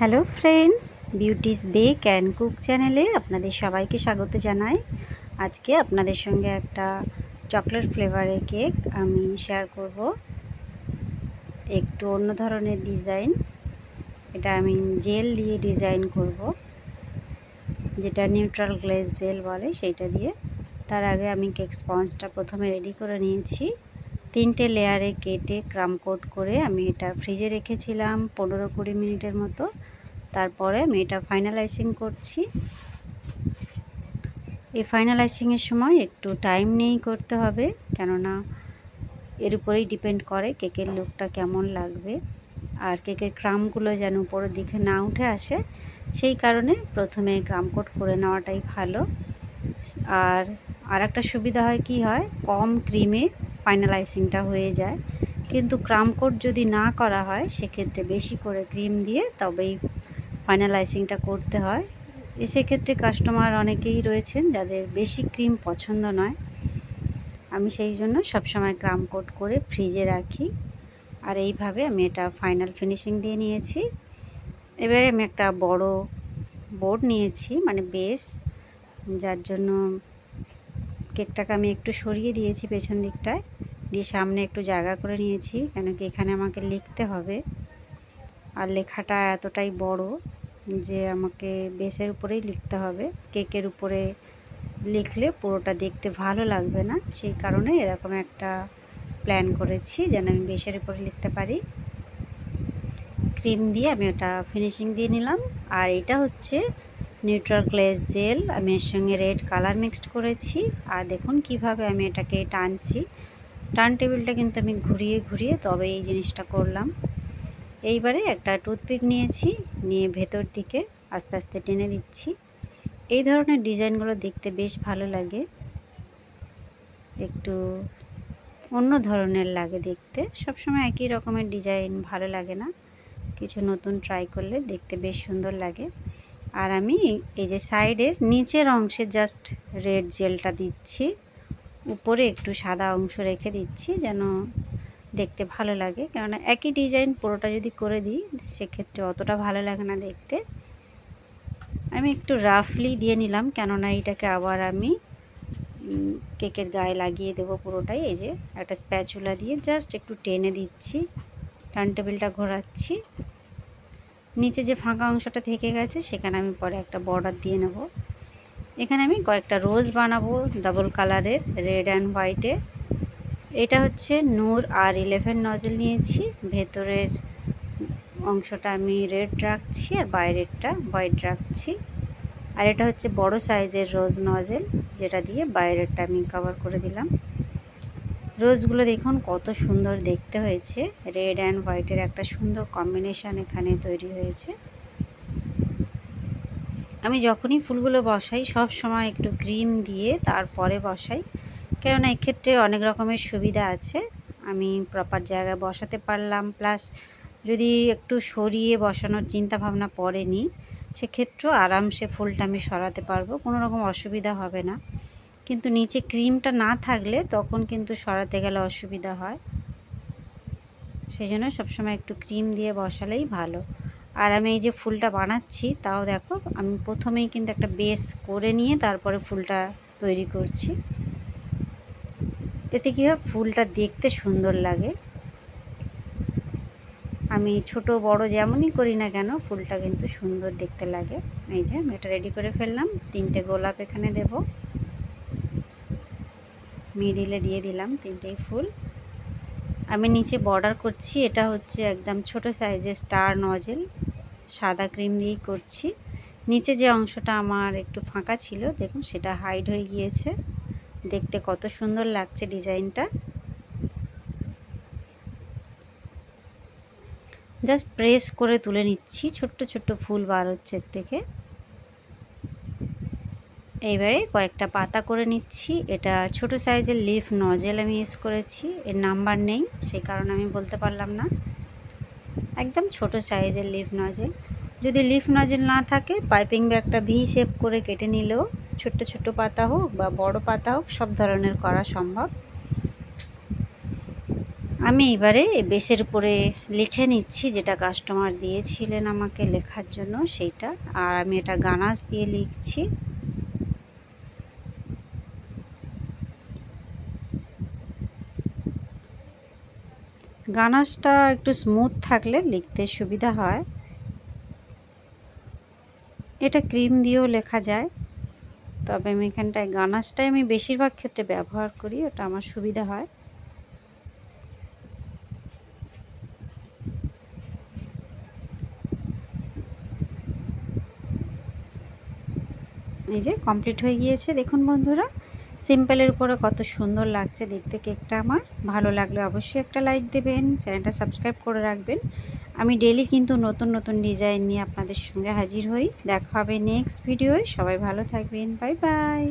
hello friends beauty's bay can cook চ্যানেলে আপনাদের সবাইকে স্বাগত জানাই আজকে আপনাদের সঙ্গে একটা চকলেট ফ্লেভারের কেক আমি শেয়ার করব একটু অন্য ধরনের ডিজাইন এটা আমি জেল দিয়ে ডিজাইন করব যেটা নিউট্রাল গ্লেস জেল বলে সেইটা দিয়ে তার আগে আমি কেক স্পঞ্জটা প্রথমে রেডি করে নিয়েছি তিনটে লেয়ারে কেটে ক্রাম কোট করে আমি এটা ফ্রিজে রেখেছিলাম পনেরো কুড়ি মিনিটের মতো তারপরে আমি এটা করছি এই ফাইনালাইসিংয়ের সময় একটু টাইম নিয়েই করতে হবে কেননা এর উপরেই ডিপেন্ড করে কেকের লুকটা কেমন লাগবে আর কেকের ক্রামগুলো যেন উপরের দিকে না উঠে আসে সেই কারণে প্রথমে ক্রাম কোট করে নেওয়াটাই ভালো আর আর একটা সুবিধা হয় কি হয় কম ক্রিমে ফাইনালাইসিংটা হয়ে যায় কিন্তু ক্রাম কোট যদি না করা হয় সেক্ষেত্রে বেশি করে ক্রিম দিয়ে তবেই ফাইনালাইসিংটা করতে হয় সেক্ষেত্রে কাস্টমার অনেকেই রয়েছেন যাদের বেশি ক্রিম পছন্দ নয় আমি সেই জন্য সবসময় ক্রাম কোট করে ফ্রিজে রাখি আর এইভাবে আমি এটা ফাইনাল ফিনিশিং দিয়ে নিয়েছি এবারে আমি একটা বড় বোর্ড নিয়েছি মানে বেস যার জন্য কেকটাকে আমি একটু সরিয়ে দিয়েছি পেছন দিকটায় দিয়ে সামনে একটু জায়গা করে নিয়েছি কেন কি এখানে আমাকে লিখতে হবে আর লেখাটা এতটাই বড় যে আমাকে বেসের উপরেই লিখতে হবে কেকের উপরে লিখলে পুরোটা দেখতে ভালো লাগবে না সেই কারণে এরকম একটা প্ল্যান করেছি যেন আমি বেসের উপরে লিখতে পারি ক্রিম দিয়ে আমি ওটা ফিনিশিং দিয়ে নিলাম আর এটা হচ্ছে নিউট্রাল গ্লেস জেল আমি এর সঙ্গে রেড কালার মিক্সড করেছি আর দেখুন কিভাবে আমি এটাকে টানছি টার্ন টেবিলটা কিন্তু আমি ঘুরিয়ে ঘুরিয়ে তবে এই জিনিসটা করলাম এইবারে একটা টুথপিক নিয়েছি নিয়ে ভেতর দিকে আস্তে আস্তে টেনে দিচ্ছি এই ধরনের ডিজাইনগুলো দেখতে বেশ ভালো লাগে একটু অন্য ধরনের লাগে দেখতে সবসময় একই রকমের ডিজাইন ভালো লাগে না কিছু নতুন ট্রাই করলে দেখতে বেশ সুন্দর লাগে আর আমি এই যে সাইডের নিচের অংশে জাস্ট রেড জেলটা দিচ্ছি উপরে একটু সাদা অংশ রেখে দিচ্ছি যেন দেখতে ভালো লাগে কেননা একই ডিজাইন পুরোটা যদি করে দিই সেক্ষেত্রে অতটা ভালো লাগে না দেখতে আমি একটু রাফলি দিয়ে নিলাম কেননা এটাকে আবার আমি কেকের গায়ে লাগিয়ে দেব পুরোটাই এই যে একটা স্প্যাচুলা দিয়ে জাস্ট একটু টেনে দিচ্ছি টার্ন টেবিলটা ঘোরাচ্ছি নিচে যে ফাঁকা অংশটা থেকে গেছে সেখানে আমি পরে একটা বর্ডার দিয়ে নেব এখানে আমি কয়েকটা রোজ বানাবো ডাবল কালারের রেড অ্যান্ড হোয়াইটে এটা হচ্ছে নূর আর ইলেভেন নজল নিয়েছি ভেতরের অংশটা আমি রেড রাখছি আর বাইরেরটা হোয়াইট রাখছি আর এটা হচ্ছে বড় সাইজের রোজ নজেল যেটা দিয়ে বাইরেরটা আমি কভার করে দিলাম রোজগুলো দেখুন কত সুন্দর দেখতে হয়েছে রেড অ্যান্ড হোয়াইটের একটা সুন্দর কম্বিনেশান এখানে তৈরি হয়েছে আমি যখনই ফুলগুলো বসাই সব সময় একটু ক্রিম দিয়ে তারপরে বসাই কেননা এক্ষেত্রে অনেক রকমের সুবিধা আছে আমি প্রপার জায়গায় বসাতে পারলাম প্লাস যদি একটু সরিয়ে বসানোর চিন্তা ভাবনা পরে সেক্ষেত্রেও আরামসে ফুলটা আমি সরাতে পারবো কোনো রকম অসুবিধা হবে না কিন্তু নিচে ক্রিমটা না থাকলে তখন কিন্তু সরাতে গেলে অসুবিধা হয় সেই জন্য সবসময় একটু ক্রিম দিয়ে বসালেই ভালো আর আমি এই যে ফুলটা বানাচ্ছি তাও দেখো আমি প্রথমেই কিন্তু একটা বেস করে নিয়ে তারপরে ফুলটা তৈরি করছি এতে কী হয় ফুলটা দেখতে সুন্দর লাগে আমি ছোট বড় যেমনই করি না কেন ফুলটা কিন্তু সুন্দর দেখতে লাগে এই যে আমি এটা রেডি করে ফেললাম তিনটে গোলাপ এখানে দেব মিডিলে দিয়ে দিলাম তিনটেই ফুল আমি নিচে বর্ডার করছি এটা হচ্ছে একদম ছোট সাইজের স্টার নজেল সাদা ক্রিম দিয়েই করছি নিচে যে অংশটা আমার একটু ফাঁকা ছিল দেখুন সেটা হাইড হয়ে গিয়েছে দেখতে কত সুন্দর লাগছে ডিজাইনটা জাস্ট প্রেস করে তুলে নিচ্ছি ছোট্ট ছোট্ট ফুল বার হচ্ছে এর থেকে এইবারে কয়েকটা পাতা করে নিচ্ছি এটা ছোট সাইজের লিফ নজেল আমি ইউজ করেছি এর নাম্বার নেই সেই কারণে আমি বলতে পারলাম না একদম ছোট সাইজের লিফ নজেল যদি লিফ নজেল না থাকে পাইপিং ব্যাগটা ভি শেপ করে কেটে নিলেও ছোট্ট ছোট্ট পাতা হোক বা বড় পাতা হোক সব ধরনের করা সম্ভব আমি এবারে বেসের উপরে লিখে নিচ্ছি যেটা কাস্টমার দিয়েছিলেন আমাকে লেখার জন্য সেইটা আর আমি এটা গানাস দিয়ে লিখছি গানাসটা একটু স্মুথ থাকলে লিখতে সুবিধা হয় এটা ক্রিম দিয়েও লেখা যায় তবে আমি এখানটায় গানাশটাই আমি বেশিরভাগ ক্ষেত্রে ব্যবহার করি ওটা আমার সুবিধা হয় এই যে কমপ্লিট হয়ে গিয়েছে দেখুন বন্ধুরা সিম্পলের উপরে কত সুন্দর লাগছে দেখতে কেকটা আমার ভালো লাগলে অবশ্যই একটা লাইক দেবেন চ্যানেলটা সাবস্ক্রাইব করে রাখবেন আমি ডেলি কিন্তু নতুন নতুন ডিজাইন নিয়ে আপনাদের সঙ্গে হাজির হই দেখা হবে নেক্সট ভিডিওয় সবাই ভালো থাকবেন বাই বাই